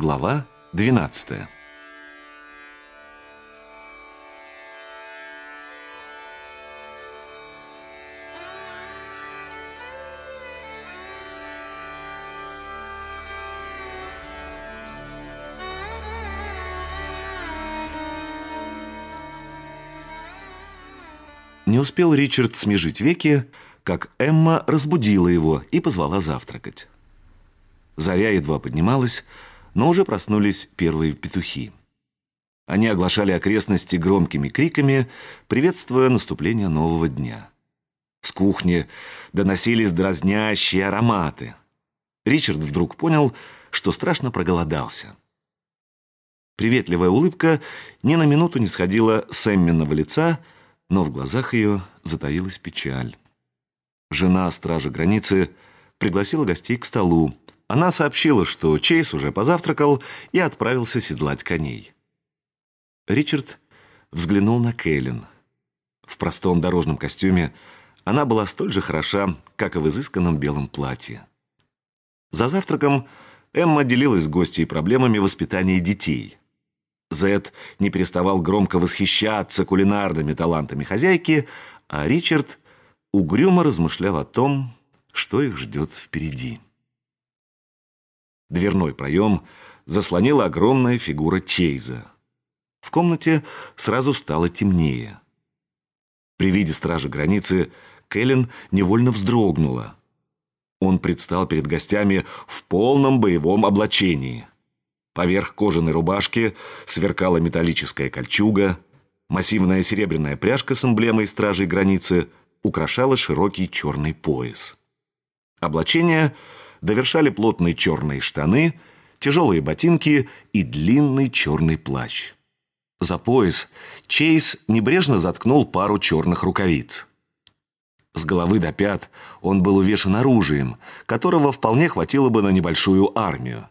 Глава 12. Не успел Ричард смежить веки, как Эмма разбудила его и позвала завтракать. Заря едва поднималась, но уже проснулись первые петухи. Они оглашали окрестности громкими криками, приветствуя наступление нового дня. С кухни доносились дразнящие ароматы. Ричард вдруг понял, что страшно проголодался. Приветливая улыбка ни на минуту не сходила с Эмминого лица, но в глазах ее затаилась печаль. Жена стража границы пригласила гостей к столу, она сообщила, что Чейз уже позавтракал и отправился седлать коней. Ричард взглянул на Кейлин. В простом дорожном костюме она была столь же хороша, как и в изысканном белом платье. За завтраком Эмма делилась с гостьей проблемами воспитания детей. Зед не переставал громко восхищаться кулинарными талантами хозяйки, а Ричард угрюмо размышлял о том, что их ждет впереди. Дверной проем заслонила огромная фигура Чейза. В комнате сразу стало темнее. При виде стражи границы Кэлен невольно вздрогнула. Он предстал перед гостями в полном боевом облачении. Поверх кожаной рубашки сверкала металлическая кольчуга, массивная серебряная пряжка с эмблемой стражей границы украшала широкий черный пояс. Облачение – довершали плотные черные штаны, тяжелые ботинки и длинный черный плащ. За пояс Чейз небрежно заткнул пару черных рукавиц. С головы до пят он был увешан оружием, которого вполне хватило бы на небольшую армию.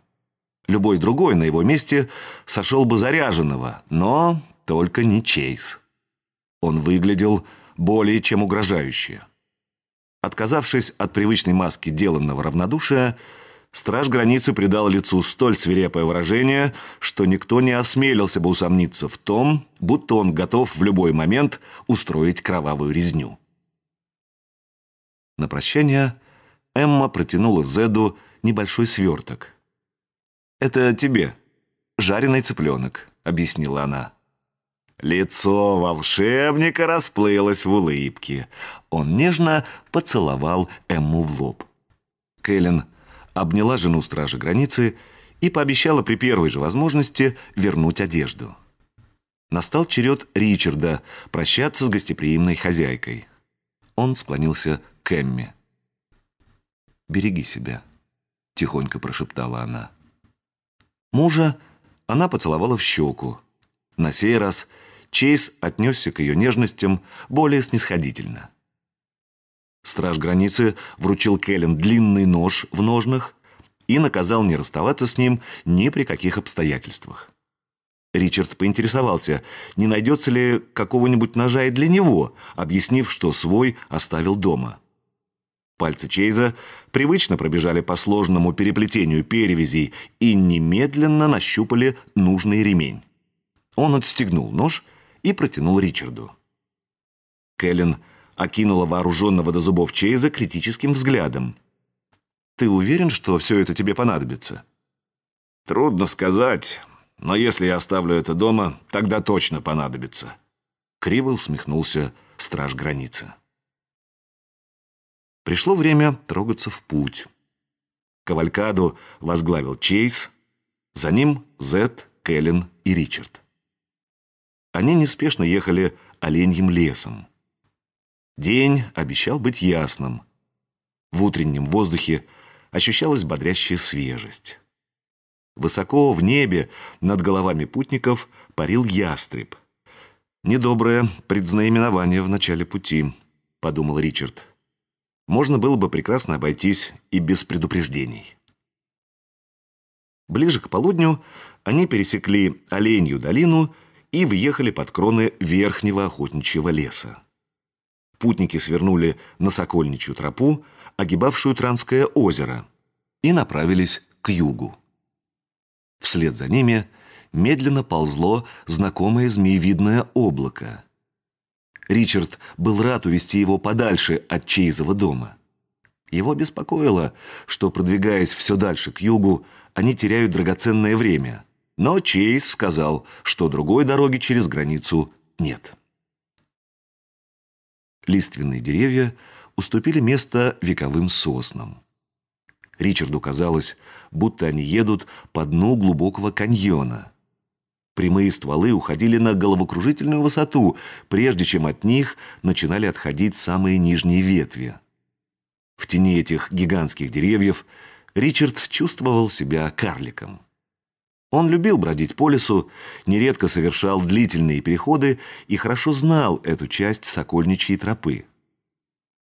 Любой другой на его месте сошел бы заряженного, но только не Чейз. Он выглядел более чем угрожающе. Отказавшись от привычной маски деланного равнодушия, страж границы придал лицу столь свирепое выражение, что никто не осмелился бы усомниться в том, будто он готов в любой момент устроить кровавую резню. На прощание Эмма протянула Зеду небольшой сверток. «Это тебе, жареный цыпленок», — объяснила она. Лицо волшебника расплылось в улыбке. Он нежно поцеловал Эмму в лоб. Кэлен обняла жену стража границы и пообещала при первой же возможности вернуть одежду. Настал черед Ричарда прощаться с гостеприимной хозяйкой. Он склонился к Эмме. «Береги себя», — тихонько прошептала она. Мужа она поцеловала в щеку. На сей раз — Чейз отнесся к ее нежностям более снисходительно. Страж границы вручил Кэлен длинный нож в ножнах и наказал не расставаться с ним ни при каких обстоятельствах. Ричард поинтересовался, не найдется ли какого-нибудь ножа и для него, объяснив, что свой оставил дома. Пальцы Чейза привычно пробежали по сложному переплетению перевязей и немедленно нащупали нужный ремень. Он отстегнул нож и протянул Ричарду. Кэлен окинула вооруженного до зубов Чейза критическим взглядом. «Ты уверен, что все это тебе понадобится?» «Трудно сказать, но если я оставлю это дома, тогда точно понадобится». Криво усмехнулся страж границы. Пришло время трогаться в путь. Кавалькаду возглавил Чейз, за ним Зет, Кэлен и Ричард. Они неспешно ехали оленьим лесом. День обещал быть ясным. В утреннем воздухе ощущалась бодрящая свежесть. Высоко в небе над головами путников парил ястреб. «Недоброе предзнаименование в начале пути», — подумал Ричард. «Можно было бы прекрасно обойтись и без предупреждений». Ближе к полудню они пересекли Оленью долину и, и въехали под кроны верхнего охотничьего леса. Путники свернули на Сокольничью тропу, огибавшую Транское озеро, и направились к югу. Вслед за ними медленно ползло знакомое змеевидное облако. Ричард был рад увести его подальше от Чейзова дома. Его беспокоило, что, продвигаясь все дальше к югу, они теряют драгоценное время – но Чейз сказал, что другой дороги через границу нет. Лиственные деревья уступили место вековым соснам. Ричарду казалось, будто они едут по дну глубокого каньона. Прямые стволы уходили на головокружительную высоту, прежде чем от них начинали отходить самые нижние ветви. В тени этих гигантских деревьев Ричард чувствовал себя карликом. Он любил бродить по лесу, нередко совершал длительные переходы и хорошо знал эту часть Сокольничьей тропы.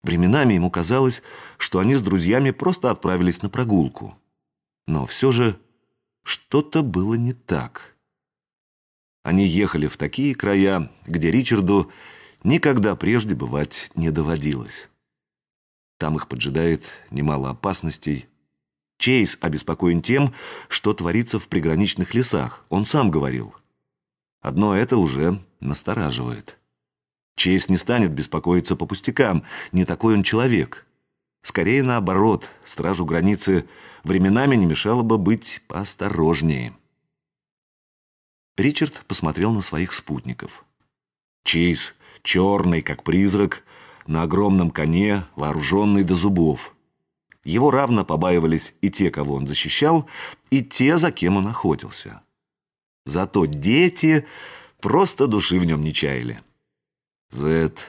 Временами ему казалось, что они с друзьями просто отправились на прогулку. Но все же что-то было не так. Они ехали в такие края, где Ричарду никогда прежде бывать не доводилось. Там их поджидает немало опасностей – Чейз обеспокоен тем, что творится в приграничных лесах, он сам говорил. Одно это уже настораживает. Чейз не станет беспокоиться по пустякам, не такой он человек. Скорее наоборот, стражу границы временами не мешало бы быть поосторожнее. Ричард посмотрел на своих спутников. Чейз, черный как призрак, на огромном коне, вооруженный до зубов. Его равно побаивались и те, кого он защищал, и те, за кем он охотился. Зато дети просто души в нем не чаяли. Зет,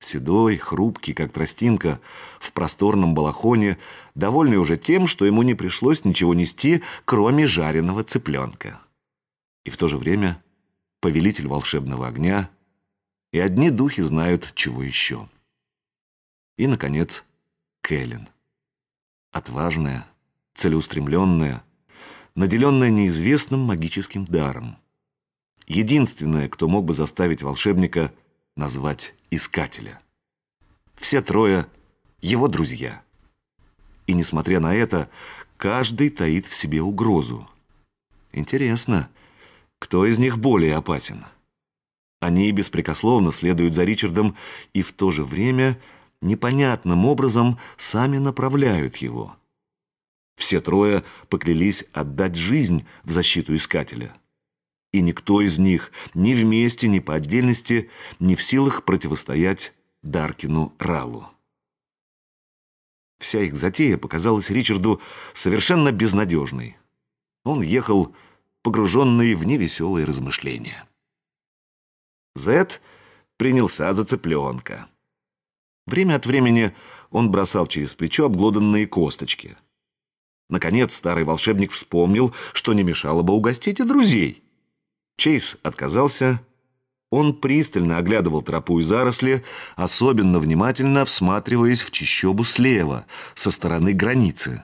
седой, хрупкий, как тростинка, в просторном балахоне, довольный уже тем, что ему не пришлось ничего нести, кроме жареного цыпленка. И в то же время повелитель волшебного огня, и одни духи знают, чего еще. И, наконец, Кэлен. Отважная, целеустремленная, наделенная неизвестным магическим даром. Единственная, кто мог бы заставить волшебника назвать искателя. Все трое – его друзья. И, несмотря на это, каждый таит в себе угрозу. Интересно, кто из них более опасен? Они беспрекословно следуют за Ричардом и в то же время – непонятным образом сами направляют его. Все трое поклялись отдать жизнь в защиту искателя. И никто из них ни вместе, ни по отдельности не в силах противостоять Даркину Ралу. Вся их затея показалась Ричарду совершенно безнадежной. Он ехал, погруженный в невеселые размышления. Зет принялся за цыпленка. Время от времени он бросал через плечо обглоданные косточки. Наконец старый волшебник вспомнил, что не мешало бы угостить и друзей. Чейз отказался. Он пристально оглядывал тропу и заросли, особенно внимательно всматриваясь в чищобу слева, со стороны границы.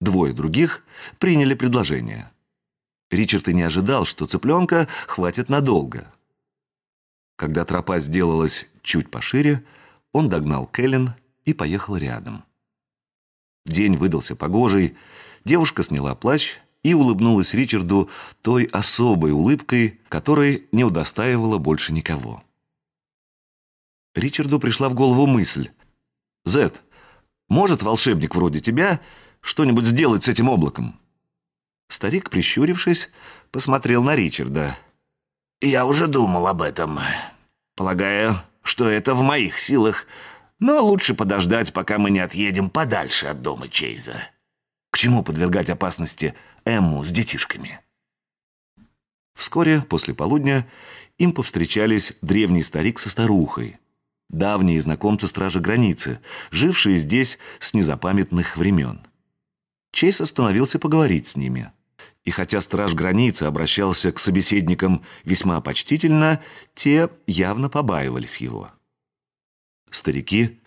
Двое других приняли предложение. Ричард и не ожидал, что цыпленка хватит надолго. Когда тропа сделалась чуть пошире, он догнал Кэлен и поехал рядом. День выдался погожий, девушка сняла плащ и улыбнулась Ричарду той особой улыбкой, которой не удостаивала больше никого. Ричарду пришла в голову мысль. «Зет, может волшебник вроде тебя что-нибудь сделать с этим облаком?» Старик, прищурившись, посмотрел на Ричарда. «Я уже думал об этом. Полагаю, что это в моих силах, но лучше подождать, пока мы не отъедем подальше от дома Чейза. К чему подвергать опасности Эмму с детишками? Вскоре, после полудня, им повстречались древний старик со старухой, давние знакомцы стражи границы, жившие здесь с незапамятных времен. Чейз остановился поговорить с ними. И хотя страж границы обращался к собеседникам весьма почтительно, те явно побаивались его. Старики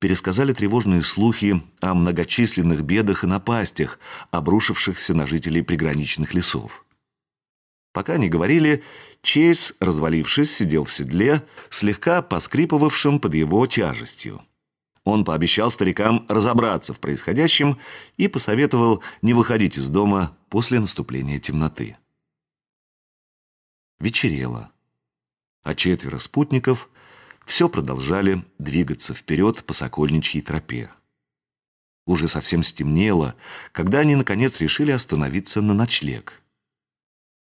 пересказали тревожные слухи о многочисленных бедах и напастях, обрушившихся на жителей приграничных лесов. Пока они говорили, Чейз, развалившись, сидел в седле, слегка поскрипывавшим под его тяжестью. Он пообещал старикам разобраться в происходящем и посоветовал не выходить из дома после наступления темноты. Вечерело, а четверо спутников все продолжали двигаться вперед по Сокольничьей тропе. Уже совсем стемнело, когда они, наконец, решили остановиться на ночлег.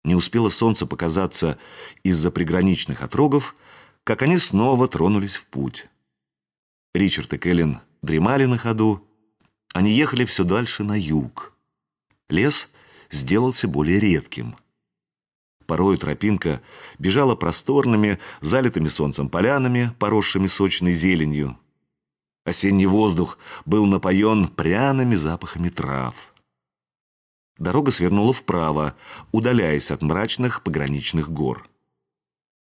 Не успело солнце показаться из-за приграничных отрогов, как они снова тронулись в путь. Ричард и Кэлен дремали на ходу. Они ехали все дальше на юг. Лес сделался более редким. Порою тропинка бежала просторными, залитыми солнцем полянами, поросшими сочной зеленью. Осенний воздух был напоен пряными запахами трав. Дорога свернула вправо, удаляясь от мрачных пограничных гор.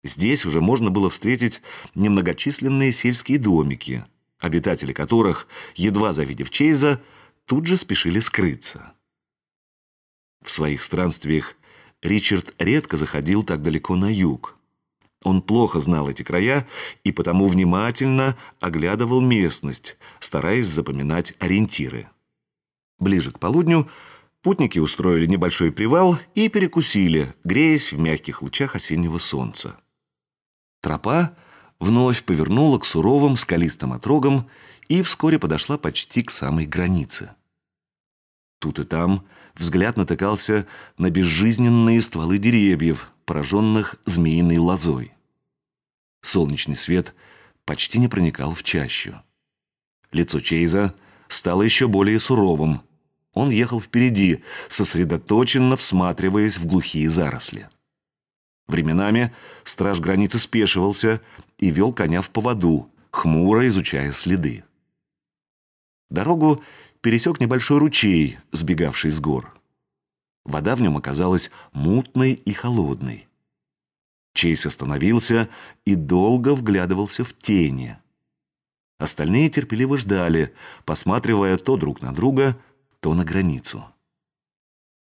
Здесь уже можно было встретить немногочисленные сельские домики – обитатели которых, едва завидев Чейза, тут же спешили скрыться. В своих странствиях Ричард редко заходил так далеко на юг. Он плохо знал эти края и потому внимательно оглядывал местность, стараясь запоминать ориентиры. Ближе к полудню путники устроили небольшой привал и перекусили, греясь в мягких лучах осеннего солнца. Тропа вновь повернула к суровым скалистым отрогам и вскоре подошла почти к самой границе. Тут и там взгляд натыкался на безжизненные стволы деревьев, пораженных змеиной лозой. Солнечный свет почти не проникал в чащу. Лицо Чейза стало еще более суровым. Он ехал впереди, сосредоточенно всматриваясь в глухие заросли. Временами страж границы спешивался и вел коня в поводу, хмуро изучая следы. Дорогу пересек небольшой ручей, сбегавший с гор. Вода в нем оказалась мутной и холодной. Чейз остановился и долго вглядывался в тени. Остальные терпеливо ждали, посматривая то друг на друга, то на границу.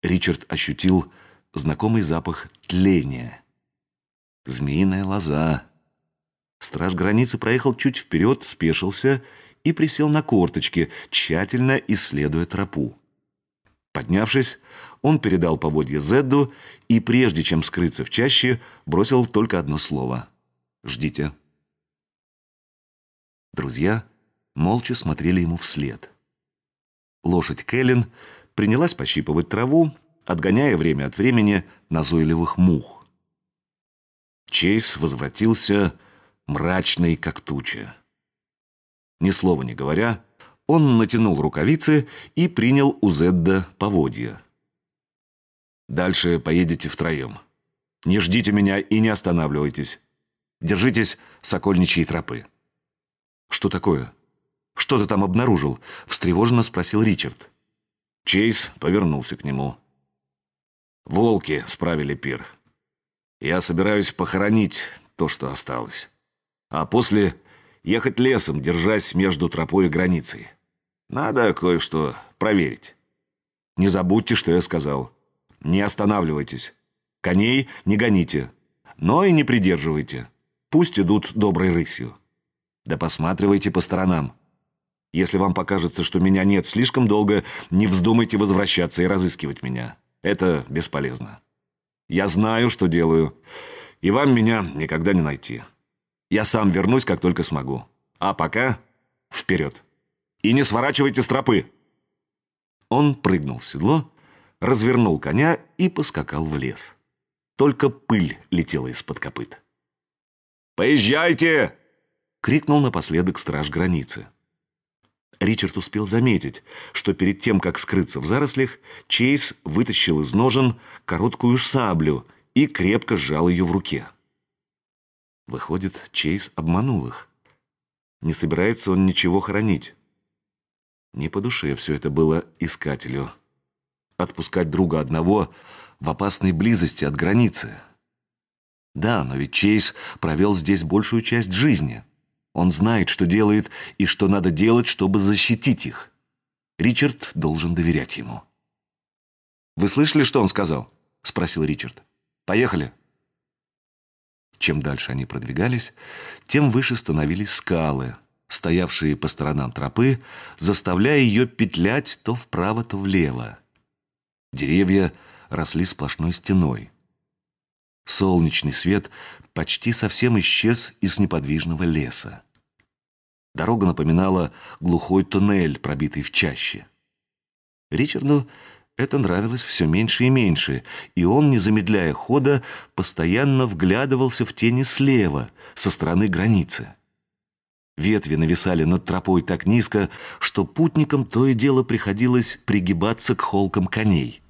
Ричард ощутил знакомый запах тления. Змеиная лоза. Страж границы проехал чуть вперед, спешился и присел на корточки, тщательно исследуя тропу. Поднявшись, он передал поводье Зедду и, прежде чем скрыться в чаще, бросил только одно слово. «Ждите». Друзья молча смотрели ему вслед. Лошадь Кэлен принялась пощипывать траву, отгоняя время от времени назойливых мух. Чейз возвратился мрачный, как туча. Ни слова не говоря, он натянул рукавицы и принял у Зедда поводья. «Дальше поедете втроем. Не ждите меня и не останавливайтесь. Держитесь сокольничьей тропы». «Что такое? Что ты там обнаружил?» — встревоженно спросил Ричард. Чейз повернулся к нему. «Волки справили пир. Я собираюсь похоронить то, что осталось. А после ехать лесом, держась между тропой и границей. Надо кое-что проверить. Не забудьте, что я сказал. Не останавливайтесь. Коней не гоните. Но и не придерживайте. Пусть идут доброй рысью. Да посматривайте по сторонам. Если вам покажется, что меня нет слишком долго, не вздумайте возвращаться и разыскивать меня. Это бесполезно. Я знаю, что делаю. И вам меня никогда не найти. Я сам вернусь, как только смогу. А пока вперед. И не сворачивайте с тропы. Он прыгнул в седло, развернул коня и поскакал в лес. Только пыль летела из-под копыт. «Поезжайте!» — крикнул напоследок страж границы. Ричард успел заметить, что перед тем, как скрыться в зарослях, Чейз вытащил из ножен короткую саблю и крепко сжал ее в руке. Выходит, Чейз обманул их. Не собирается он ничего хранить. Не по душе все это было искателю. Отпускать друга одного в опасной близости от границы. Да, но ведь Чейз провел здесь большую часть жизни. Он знает, что делает и что надо делать, чтобы защитить их. Ричард должен доверять ему. «Вы слышали, что он сказал?» — спросил Ричард. «Поехали». Чем дальше они продвигались, тем выше становились скалы, стоявшие по сторонам тропы, заставляя ее петлять то вправо, то влево. Деревья росли сплошной стеной. Солнечный свет почти совсем исчез из неподвижного леса. Дорога напоминала глухой туннель, пробитый в чаще. Ричарду это нравилось все меньше и меньше, и он, не замедляя хода, постоянно вглядывался в тени слева, со стороны границы. Ветви нависали над тропой так низко, что путникам то и дело приходилось пригибаться к холкам коней.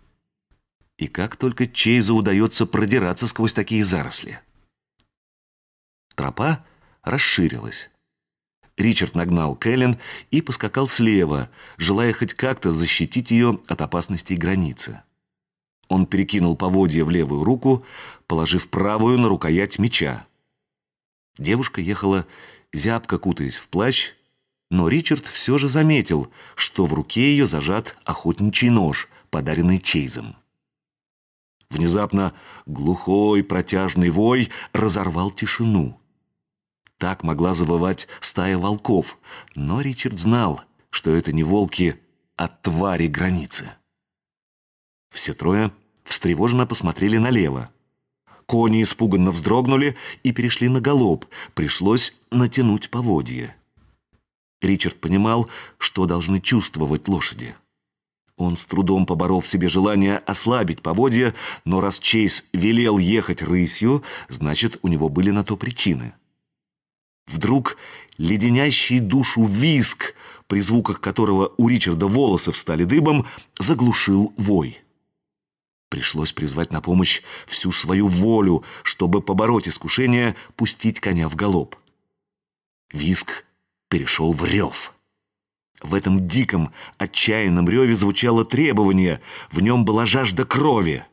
И как только Чейзу удается продираться сквозь такие заросли. Тропа расширилась. Ричард нагнал Кэлен и поскакал слева, желая хоть как-то защитить ее от опасностей границы. Он перекинул поводья в левую руку, положив правую на рукоять меча. Девушка ехала, зябко кутаясь в плащ, но Ричард все же заметил, что в руке ее зажат охотничий нож, подаренный Чейзом. Внезапно глухой протяжный вой разорвал тишину. Так могла завывать стая волков, но Ричард знал, что это не волки, а твари границы. Все трое встревоженно посмотрели налево. Кони испуганно вздрогнули и перешли на галоп. Пришлось натянуть поводье. Ричард понимал, что должны чувствовать лошади. Он с трудом поборол в себе желание ослабить поводья, но раз Чейз велел ехать рысью, значит, у него были на то причины. Вдруг леденящий душу виск, при звуках которого у Ричарда волосы встали дыбом, заглушил вой. Пришлось призвать на помощь всю свою волю, чтобы побороть искушение пустить коня в галоп. Виск перешел в рев. В этом диком, отчаянном реве звучало требование, в нем была жажда крови.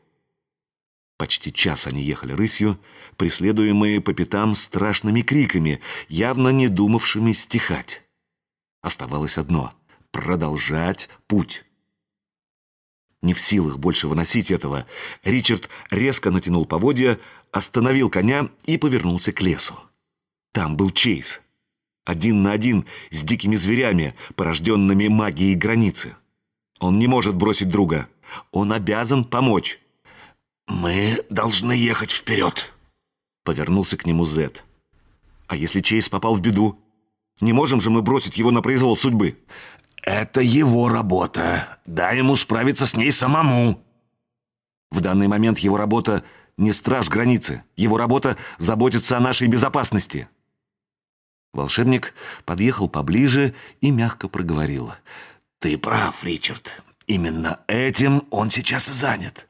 Почти час они ехали рысью, преследуемые по пятам страшными криками, явно не думавшими стихать. Оставалось одно — продолжать путь. Не в силах больше выносить этого, Ричард резко натянул поводья, остановил коня и повернулся к лесу. Там был Чейз. Один на один с дикими зверями, порожденными магией границы. Он не может бросить друга. Он обязан помочь. «Мы должны ехать вперед», — повернулся к нему Зет. «А если Чейз попал в беду? Не можем же мы бросить его на произвол судьбы?» «Это его работа. Дай ему справиться с ней самому». В данный момент его работа не страж границы. Его работа заботится о нашей безопасности. Волшебник подъехал поближе и мягко проговорил. «Ты прав, Ричард. Именно этим он сейчас и занят.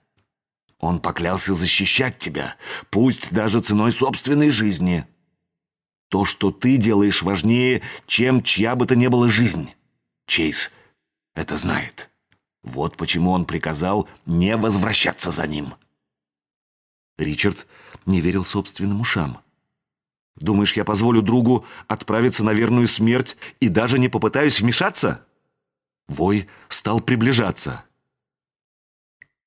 Он поклялся защищать тебя, пусть даже ценой собственной жизни. То, что ты делаешь, важнее, чем чья бы то ни была жизнь. Чейз это знает. Вот почему он приказал не возвращаться за ним». Ричард не верил собственным ушам. Думаешь, я позволю другу отправиться на верную смерть и даже не попытаюсь вмешаться? Вой стал приближаться.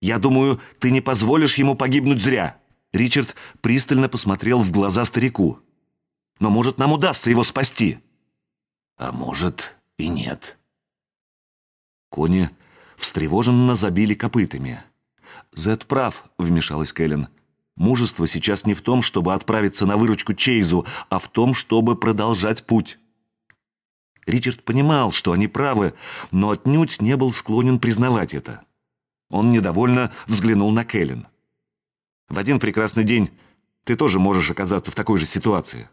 Я думаю, ты не позволишь ему погибнуть зря. Ричард пристально посмотрел в глаза старику. Но может, нам удастся его спасти? А может и нет. Кони встревоженно забили копытами. Зед прав, вмешалась Кэлен. Мужество сейчас не в том, чтобы отправиться на выручку Чейзу, а в том, чтобы продолжать путь. Ричард понимал, что они правы, но отнюдь не был склонен признавать это. Он недовольно взглянул на Кэлен. «В один прекрасный день ты тоже можешь оказаться в такой же ситуации.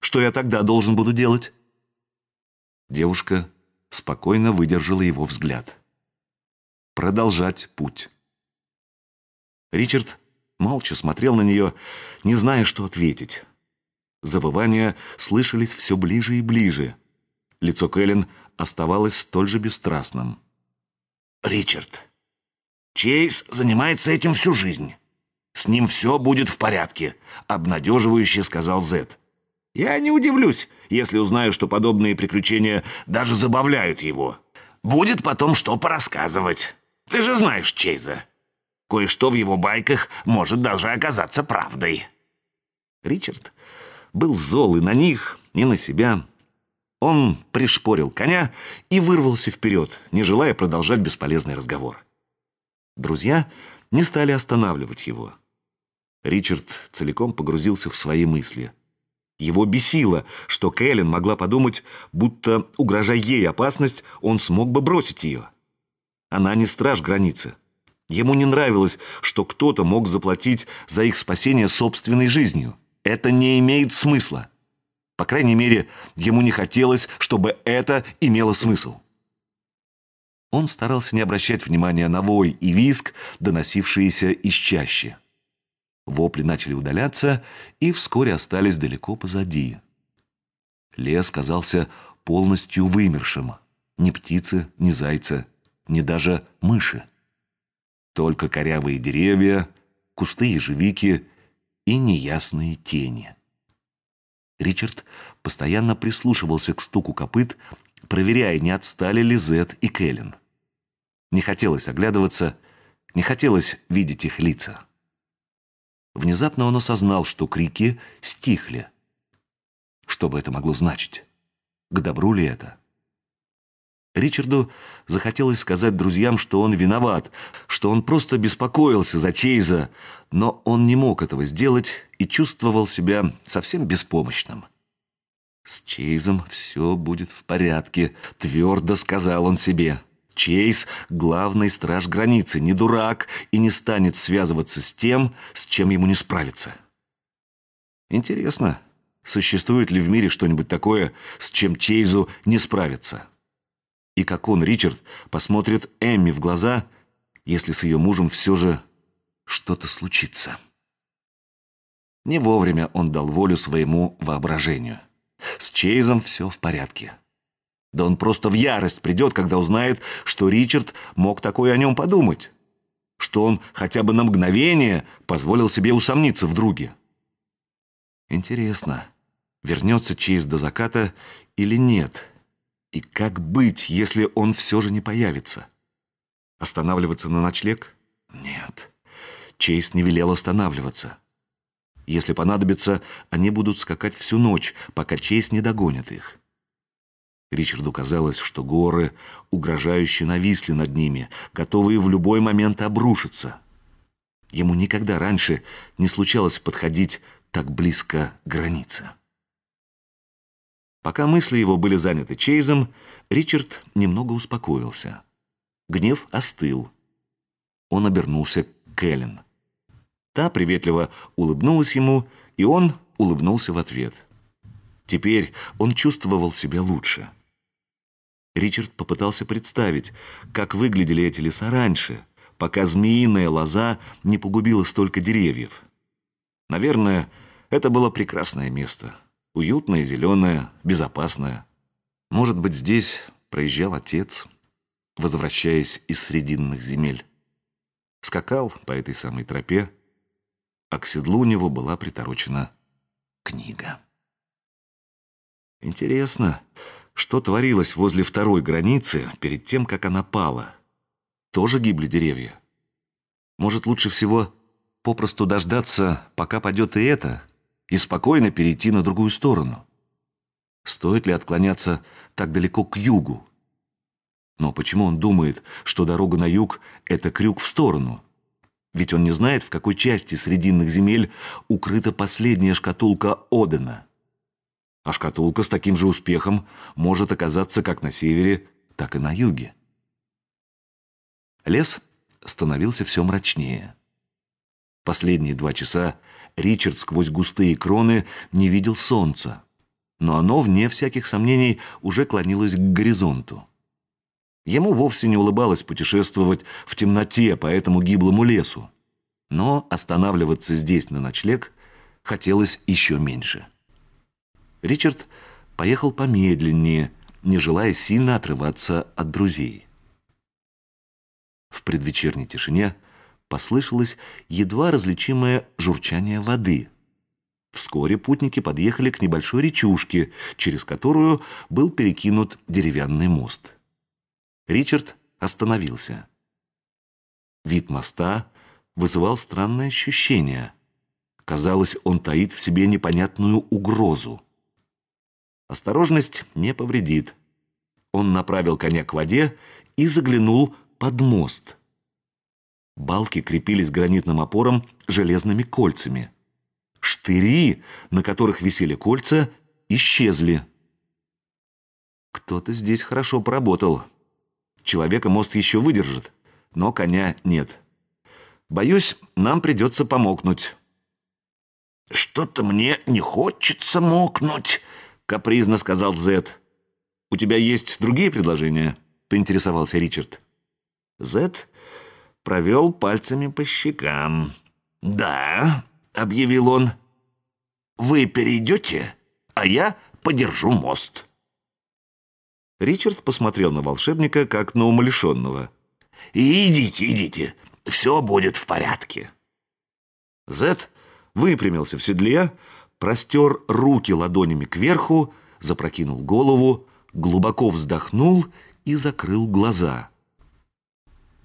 Что я тогда должен буду делать?» Девушка спокойно выдержала его взгляд. «Продолжать путь». Ричард молча смотрел на нее, не зная, что ответить. Завывания слышались все ближе и ближе. Лицо Кэлен оставалось столь же бесстрастным. «Ричард, Чейз занимается этим всю жизнь. С ним все будет в порядке», — обнадеживающе сказал Зет. «Я не удивлюсь, если узнаю, что подобные приключения даже забавляют его. Будет потом что порассказывать. Ты же знаешь Чейза». Кое-что в его байках может даже оказаться правдой. Ричард был зол и на них, и на себя. Он пришпорил коня и вырвался вперед, не желая продолжать бесполезный разговор. Друзья не стали останавливать его. Ричард целиком погрузился в свои мысли. Его бесило, что Кэлен могла подумать, будто, угрожая ей опасность, он смог бы бросить ее. Она не страж границы. Ему не нравилось, что кто-то мог заплатить за их спасение собственной жизнью. Это не имеет смысла. По крайней мере, ему не хотелось, чтобы это имело смысл. Он старался не обращать внимания на вой и виск, доносившиеся из чаще. Вопли начали удаляться и вскоре остались далеко позади. Лес казался полностью вымершим. Ни птицы, ни зайца, ни даже мыши. Только корявые деревья, кусты ежевики и неясные тени. Ричард постоянно прислушивался к стуку копыт, проверяя, не отстали ли Зет и Кэлен. Не хотелось оглядываться, не хотелось видеть их лица. Внезапно он осознал, что крики стихли. Что бы это могло значить? К добру ли это? — Ричарду захотелось сказать друзьям, что он виноват, что он просто беспокоился за Чейза, но он не мог этого сделать и чувствовал себя совсем беспомощным. «С Чейзом все будет в порядке», — твердо сказал он себе. «Чейз — главный страж границы, не дурак и не станет связываться с тем, с чем ему не справиться». «Интересно, существует ли в мире что-нибудь такое, с чем Чейзу не справиться?» и как он, Ричард, посмотрит Эмми в глаза, если с ее мужем все же что-то случится. Не вовремя он дал волю своему воображению. С Чейзом все в порядке. Да он просто в ярость придет, когда узнает, что Ричард мог такое о нем подумать. Что он хотя бы на мгновение позволил себе усомниться в друге. Интересно, вернется Чейз до заката или нет? — и как быть, если он все же не появится? Останавливаться на ночлег? Нет. Чейз не велел останавливаться. Если понадобится, они будут скакать всю ночь, пока Чейз не догонит их. Ричарду казалось, что горы угрожающе нависли над ними, готовые в любой момент обрушиться. Ему никогда раньше не случалось подходить так близко к границе. Пока мысли его были заняты Чейзом, Ричард немного успокоился. Гнев остыл. Он обернулся к Эллен. Та приветливо улыбнулась ему, и он улыбнулся в ответ. Теперь он чувствовал себя лучше. Ричард попытался представить, как выглядели эти леса раньше, пока змеиная лоза не погубила столько деревьев. Наверное, это было прекрасное место — Уютная, зеленая, безопасная. Может быть, здесь проезжал отец, возвращаясь из срединных земель. Скакал по этой самой тропе, а к седлу у него была приторочена книга. Интересно, что творилось возле второй границы перед тем, как она пала? Тоже гибли деревья? Может, лучше всего попросту дождаться, пока падет и это, и спокойно перейти на другую сторону. Стоит ли отклоняться так далеко к югу? Но почему он думает, что дорога на юг — это крюк в сторону? Ведь он не знает, в какой части срединных земель укрыта последняя шкатулка Одена. А шкатулка с таким же успехом может оказаться как на севере, так и на юге. Лес становился все мрачнее. Последние два часа Ричард сквозь густые кроны не видел солнца, но оно, вне всяких сомнений, уже клонилось к горизонту. Ему вовсе не улыбалось путешествовать в темноте по этому гиблому лесу, но останавливаться здесь на ночлег хотелось еще меньше. Ричард поехал помедленнее, не желая сильно отрываться от друзей. В предвечерней тишине послышалось едва различимое журчание воды. Вскоре путники подъехали к небольшой речушке, через которую был перекинут деревянный мост. Ричард остановился. Вид моста вызывал странное ощущение. Казалось, он таит в себе непонятную угрозу. Осторожность не повредит. Он направил коня к воде и заглянул под мост — Балки крепились гранитным опорам железными кольцами. Штыри, на которых висели кольца, исчезли. Кто-то здесь хорошо поработал. Человека мост еще выдержит, но коня нет. Боюсь, нам придется помокнуть. «Что-то мне не хочется мокнуть», — капризно сказал Зет. «У тебя есть другие предложения?» — поинтересовался Ричард. Зет провел пальцами по щекам. «Да», — объявил он, — «вы перейдете, а я подержу мост». Ричард посмотрел на волшебника, как на умалишенного. «Идите, идите, все будет в порядке». Зет выпрямился в седле, простер руки ладонями кверху, запрокинул голову, глубоко вздохнул и закрыл глаза —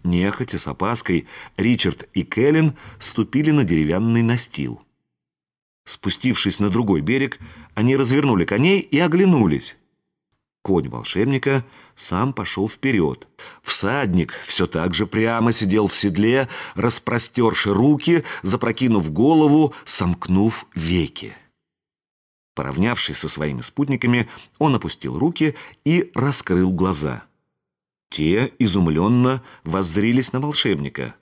Нехотя, с опаской, Ричард и Кэлен ступили на деревянный настил. Спустившись на другой берег, они развернули коней и оглянулись. Конь волшебника сам пошел вперед. Всадник все так же прямо сидел в седле, распростерши руки, запрокинув голову, сомкнув веки. Поравнявшись со своими спутниками, он опустил руки и раскрыл глаза — те изумленно воззрились на волшебника.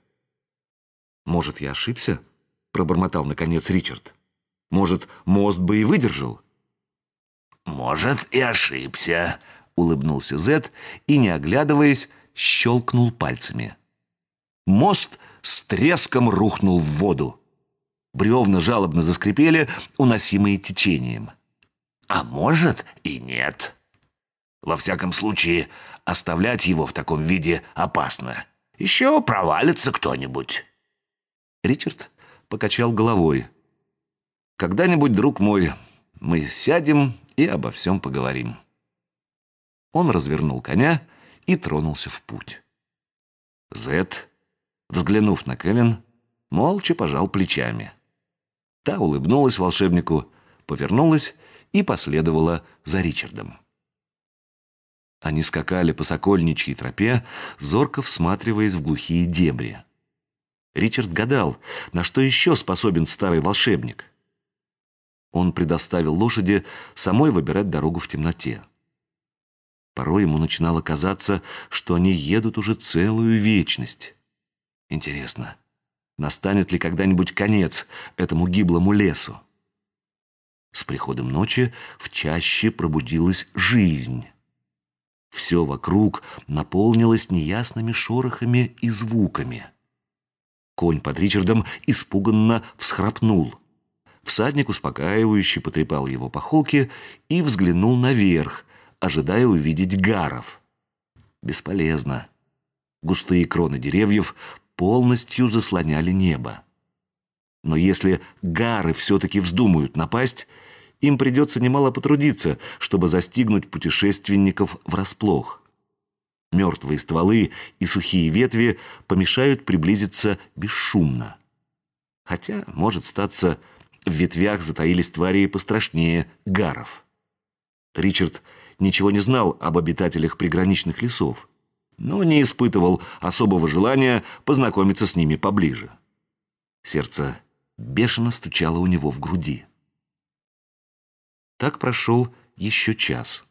«Может, я ошибся?» — пробормотал, наконец, Ричард. «Может, мост бы и выдержал?» «Может, и ошибся», — улыбнулся Зет и, не оглядываясь, щелкнул пальцами. Мост с треском рухнул в воду. Бревна жалобно заскрипели, уносимые течением. «А может, и нет», во всяком случае, оставлять его в таком виде опасно. Еще провалится кто-нибудь. Ричард покачал головой. «Когда-нибудь, друг мой, мы сядем и обо всем поговорим». Он развернул коня и тронулся в путь. Зет, взглянув на Кэлен, молча пожал плечами. Та улыбнулась волшебнику, повернулась и последовала за Ричардом. Они скакали по сокольничьей тропе, зорко всматриваясь в глухие дебри. Ричард гадал, на что еще способен старый волшебник. Он предоставил лошади самой выбирать дорогу в темноте. Порой ему начинало казаться, что они едут уже целую вечность. Интересно, настанет ли когда-нибудь конец этому гиблому лесу? С приходом ночи в чаще пробудилась жизнь. Все вокруг наполнилось неясными шорохами и звуками. Конь под Ричардом испуганно всхрапнул. Всадник успокаивающе потрепал его по холке и взглянул наверх, ожидая увидеть гаров. Бесполезно. Густые кроны деревьев полностью заслоняли небо. Но если гары все-таки вздумают напасть, им придется немало потрудиться, чтобы застигнуть путешественников врасплох. Мертвые стволы и сухие ветви помешают приблизиться бесшумно. Хотя, может статься, в ветвях затаились твари пострашнее гаров. Ричард ничего не знал об обитателях приграничных лесов, но не испытывал особого желания познакомиться с ними поближе. Сердце бешено стучало у него в груди. Так прошел еще час.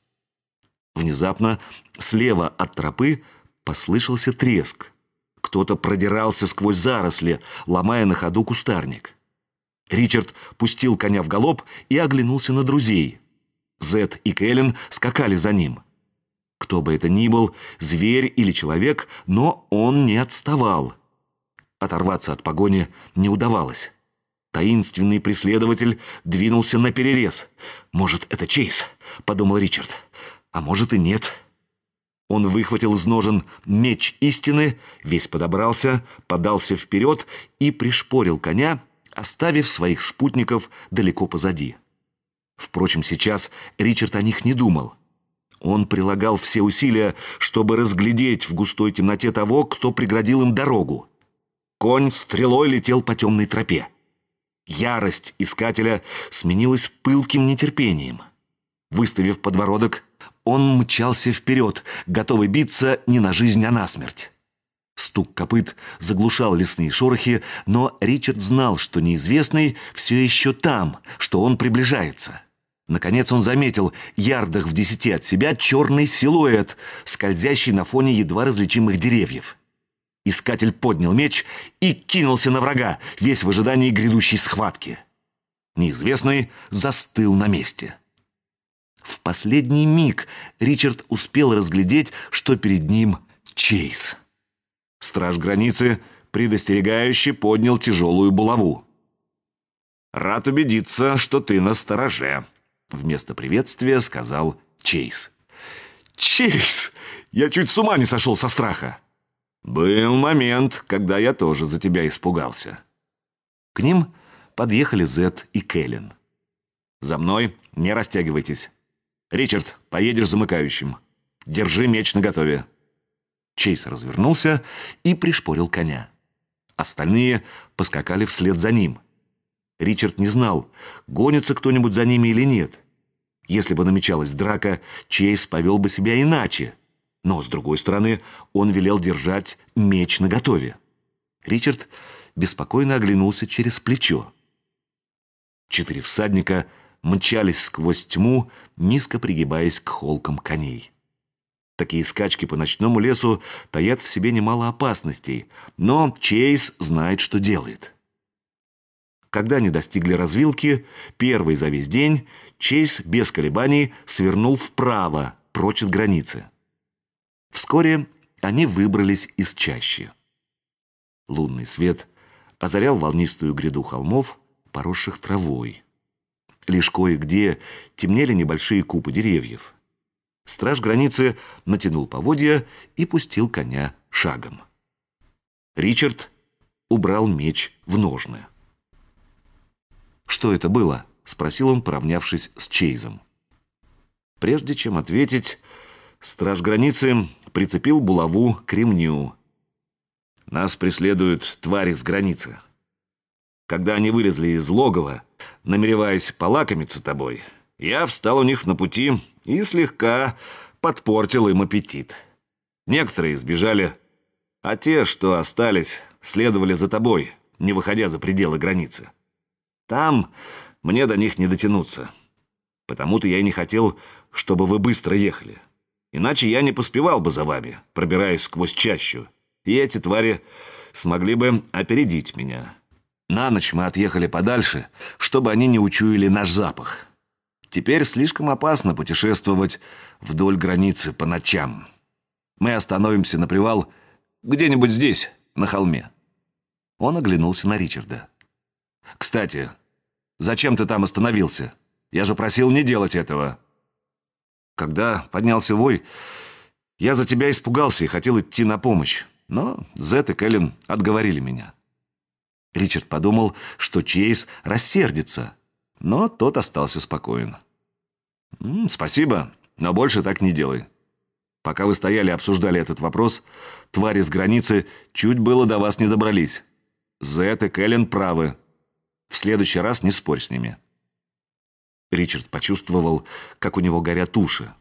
Внезапно слева от тропы послышался треск. Кто-то продирался сквозь заросли, ломая на ходу кустарник. Ричард пустил коня в галоп и оглянулся на друзей. Зет и Кэлен скакали за ним. Кто бы это ни был, зверь или человек, но он не отставал. Оторваться от погони не удавалось. Таинственный преследователь двинулся на перерез. «Может, это Чейз?» — подумал Ричард. «А может и нет». Он выхватил из ножен меч истины, весь подобрался, подался вперед и пришпорил коня, оставив своих спутников далеко позади. Впрочем, сейчас Ричард о них не думал. Он прилагал все усилия, чтобы разглядеть в густой темноте того, кто преградил им дорогу. Конь стрелой летел по темной тропе. Ярость искателя сменилась пылким нетерпением. Выставив подбородок, он мчался вперед, готовый биться не на жизнь, а на смерть. Стук копыт заглушал лесные шорохи, но Ричард знал, что неизвестный все еще там, что он приближается. Наконец он заметил, ярдах в десяти от себя, черный силуэт, скользящий на фоне едва различимых деревьев. Искатель поднял меч и кинулся на врага, весь в ожидании грядущей схватки. Неизвестный застыл на месте. В последний миг Ричард успел разглядеть, что перед ним Чейз. Страж границы предостерегающе поднял тяжелую булаву. «Рад убедиться, что ты на стороже», — вместо приветствия сказал Чейз. «Чейз! Я чуть с ума не сошел со страха!» «Был момент, когда я тоже за тебя испугался». К ним подъехали Зет и Кэлен. «За мной, не растягивайтесь. Ричард, поедешь замыкающим. Держи меч наготове». Чейз развернулся и пришпорил коня. Остальные поскакали вслед за ним. Ричард не знал, гонится кто-нибудь за ними или нет. Если бы намечалась драка, Чейз повел бы себя иначе — но, с другой стороны, он велел держать меч наготове. Ричард беспокойно оглянулся через плечо. Четыре всадника мчались сквозь тьму, низко пригибаясь к холкам коней. Такие скачки по ночному лесу таят в себе немало опасностей, но Чейз знает, что делает. Когда они достигли развилки, первый за весь день, Чейз без колебаний свернул вправо, прочь от границы. Вскоре они выбрались из чащи. Лунный свет озарял волнистую гряду холмов, поросших травой. Лишь кое-где темнели небольшие купы деревьев. Страж границы натянул поводья и пустил коня шагом. Ричард убрал меч в ножны. «Что это было?» — спросил он, поравнявшись с Чейзом. Прежде чем ответить, страж границы прицепил булаву к ремню. Нас преследуют твари с границы. Когда они вылезли из логова, намереваясь полакомиться тобой, я встал у них на пути и слегка подпортил им аппетит. Некоторые сбежали, а те, что остались, следовали за тобой, не выходя за пределы границы. Там мне до них не дотянуться. Потому-то я и не хотел, чтобы вы быстро ехали. Иначе я не поспевал бы за вами, пробираясь сквозь чащу. И эти твари смогли бы опередить меня. На ночь мы отъехали подальше, чтобы они не учуяли наш запах. Теперь слишком опасно путешествовать вдоль границы по ночам. Мы остановимся на привал где-нибудь здесь, на холме. Он оглянулся на Ричарда. «Кстати, зачем ты там остановился? Я же просил не делать этого». Когда поднялся вой, я за тебя испугался и хотел идти на помощь. Но Зет и Кэлен отговорили меня. Ричард подумал, что Чейз рассердится, но тот остался спокоен. «Спасибо, но больше так не делай. Пока вы стояли и обсуждали этот вопрос, твари с границы чуть было до вас не добрались. Зет и Кэлен правы. В следующий раз не спорь с ними». Ричард почувствовал, как у него горят уши.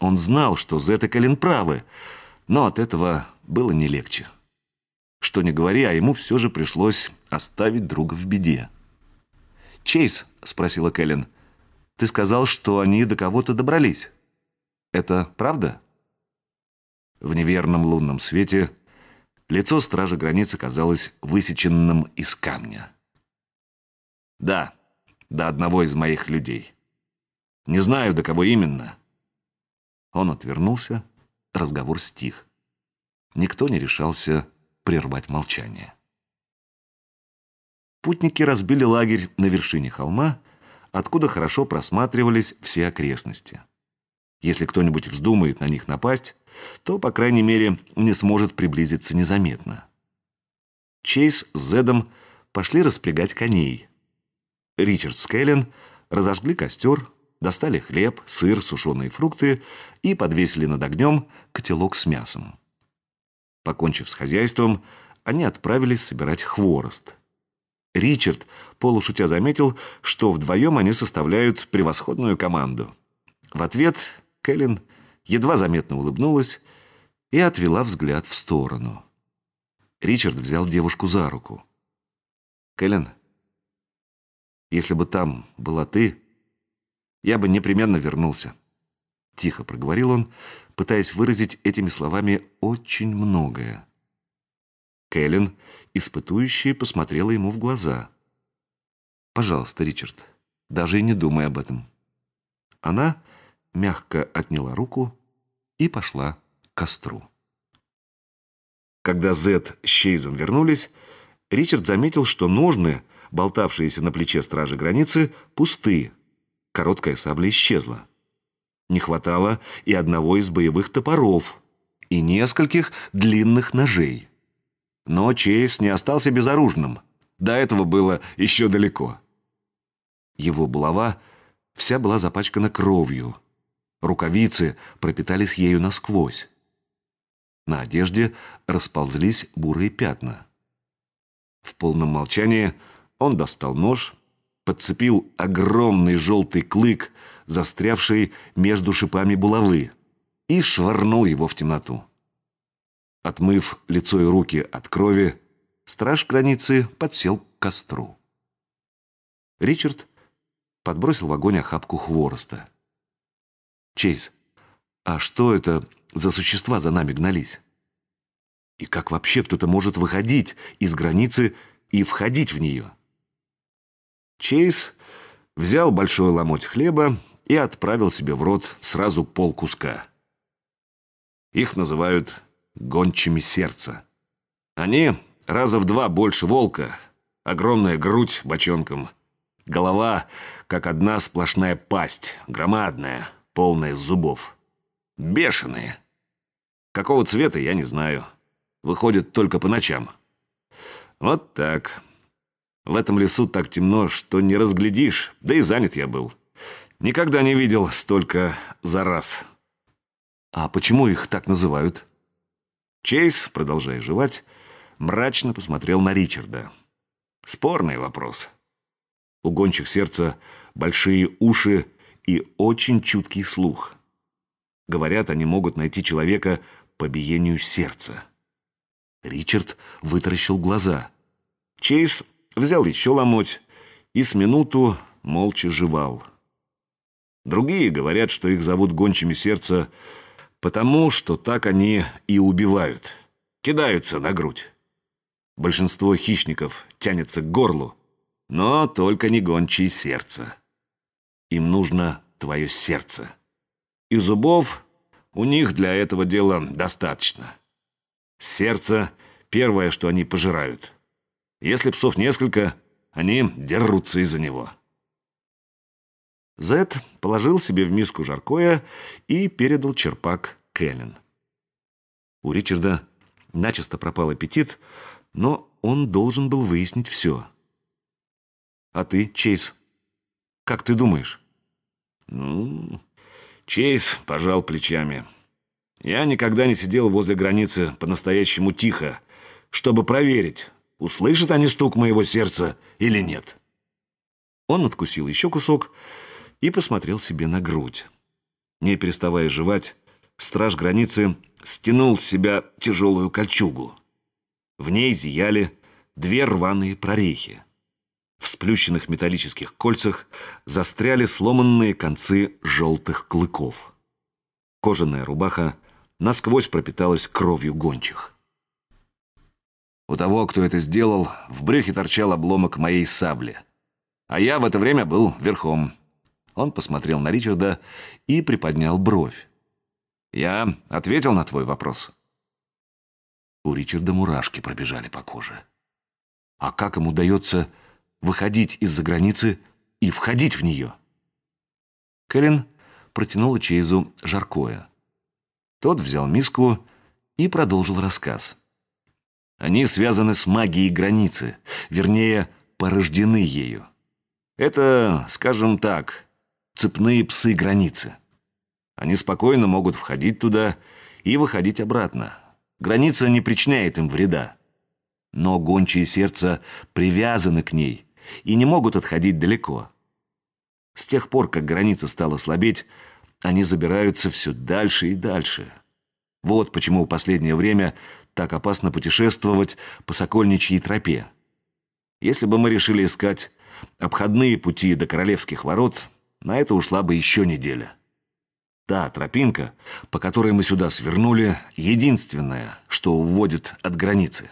Он знал, что Зет и Калин правы, но от этого было не легче. Что не говори, а ему все же пришлось оставить друга в беде. «Чейз», — спросила Кэлен, — «ты сказал, что они до кого-то добрались. Это правда?» В неверном лунном свете лицо стража границы казалось высеченным из камня. «Да», до одного из моих людей. Не знаю, до кого именно. Он отвернулся, разговор стих. Никто не решался прервать молчание. Путники разбили лагерь на вершине холма, откуда хорошо просматривались все окрестности. Если кто-нибудь вздумает на них напасть, то, по крайней мере, не сможет приблизиться незаметно. Чейз с Зедом пошли распрягать коней – Ричард Скеллен разожгли костер, достали хлеб, сыр, сушеные фрукты и подвесили над огнем котелок с мясом. Покончив с хозяйством, они отправились собирать хворост. Ричард, полушутя, заметил, что вдвоем они составляют превосходную команду. В ответ Кэлен едва заметно улыбнулась и отвела взгляд в сторону. Ричард взял девушку за руку. «Кэлен, — если бы там была ты, я бы непременно вернулся. Тихо проговорил он, пытаясь выразить этими словами очень многое. Кэлен, испытующий посмотрела ему в глаза. «Пожалуйста, Ричард, даже и не думай об этом». Она мягко отняла руку и пошла к костру. Когда Зет с Чейзом вернулись, Ричард заметил, что ножны, болтавшиеся на плече стражи границы, пусты. Короткая сабля исчезла. Не хватало и одного из боевых топоров, и нескольких длинных ножей. Но Чейз не остался безоружным. До этого было еще далеко. Его булава вся была запачкана кровью. Рукавицы пропитались ею насквозь. На одежде расползлись бурые пятна. В полном молчании он достал нож, подцепил огромный желтый клык, застрявший между шипами булавы, и швырнул его в темноту. Отмыв лицо и руки от крови, страж границы подсел к костру. Ричард подбросил в огонь охапку хвороста. «Чейз, а что это за существа за нами гнались?» И как вообще кто-то может выходить из границы и входить в нее? Чейз взял большой ломоть хлеба и отправил себе в рот сразу пол куска. Их называют гончими сердца. Они раза в два больше волка, огромная грудь бочонком, голова, как одна сплошная пасть, громадная, полная зубов. Бешеные. Какого цвета, я не знаю выходит только по ночам. Вот так. В этом лесу так темно, что не разглядишь, да и занят я был. Никогда не видел столько за раз. А почему их так называют? Чейз, продолжая жевать, мрачно посмотрел на Ричарда. Спорный вопрос. У гонщик сердца большие уши и очень чуткий слух. Говорят, они могут найти человека по биению сердца. Ричард вытаращил глаза. Чейз взял еще ломоть и с минуту молча жевал. Другие говорят, что их зовут гончими сердца, потому что так они и убивают. Кидаются на грудь. Большинство хищников тянется к горлу, но только не гончие сердца. Им нужно твое сердце. И зубов у них для этого дела достаточно. Сердце – первое, что они пожирают. Если псов несколько, они дерутся из-за него. Зет положил себе в миску жаркое и передал черпак Кэлен. У Ричарда начисто пропал аппетит, но он должен был выяснить все. «А ты, Чейз, как ты думаешь?» «Ну...» Чейз пожал плечами. Я никогда не сидел возле границы по-настоящему тихо, чтобы проверить, услышат они стук моего сердца или нет. Он откусил еще кусок и посмотрел себе на грудь. Не переставая жевать, страж границы стянул с себя тяжелую кольчугу. В ней зияли две рваные прорехи. В сплющенных металлических кольцах застряли сломанные концы желтых клыков. Кожаная рубаха насквозь пропиталась кровью гончих. У того, кто это сделал, в брюхе торчал обломок моей сабли. А я в это время был верхом. Он посмотрел на Ричарда и приподнял бровь. «Я ответил на твой вопрос». У Ричарда мурашки пробежали по коже. А как им удается выходить из-за границы и входить в нее? Кэлен протянула Чейзу жаркое — тот взял миску и продолжил рассказ. Они связаны с магией границы, вернее, порождены ею. Это, скажем так, цепные псы границы. Они спокойно могут входить туда и выходить обратно. Граница не причиняет им вреда. Но гончие сердца привязаны к ней и не могут отходить далеко. С тех пор, как граница стала слабеть, они забираются все дальше и дальше. Вот почему в последнее время так опасно путешествовать по Сокольничьей тропе. Если бы мы решили искать обходные пути до Королевских ворот, на это ушла бы еще неделя. Та тропинка, по которой мы сюда свернули, единственная, что уводит от границы.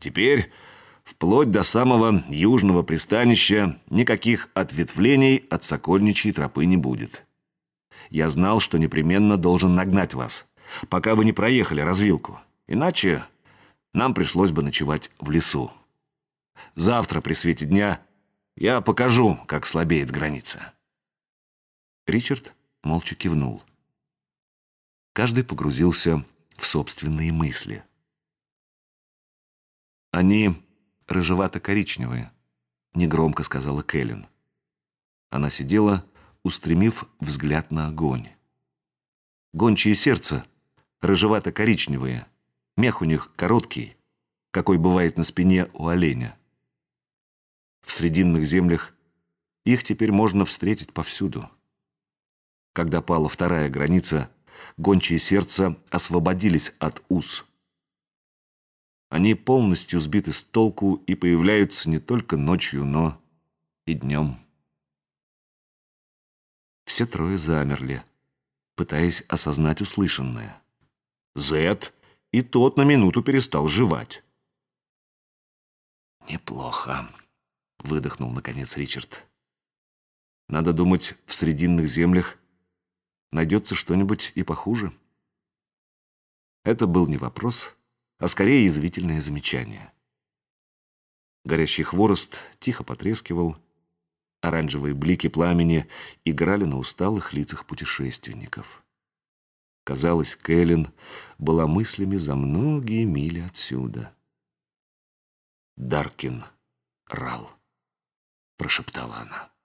Теперь, вплоть до самого южного пристанища, никаких ответвлений от Сокольничьей тропы не будет. Я знал, что непременно должен нагнать вас, пока вы не проехали развилку. Иначе нам пришлось бы ночевать в лесу. Завтра при свете дня я покажу, как слабеет граница». Ричард молча кивнул. Каждый погрузился в собственные мысли. «Они рыжевато-коричневые», — негромко сказала Кэлен. Она сидела устремив взгляд на огонь. Гончие сердца, рыжевато-коричневые, мех у них короткий, какой бывает на спине у оленя. В срединных землях их теперь можно встретить повсюду. Когда пала вторая граница, гончие сердца освободились от уз. Они полностью сбиты с толку и появляются не только ночью, но и днем. Все трое замерли, пытаясь осознать услышанное. Зет и тот на минуту перестал жевать. «Неплохо», — выдохнул наконец Ричард. «Надо думать, в Срединных землях найдется что-нибудь и похуже». Это был не вопрос, а скорее язвительное замечание. Горящий хворост тихо потрескивал, — Оранжевые блики пламени играли на усталых лицах путешественников. Казалось, Кэлен была мыслями за многие мили отсюда. «Даркин Рал», — прошептала она.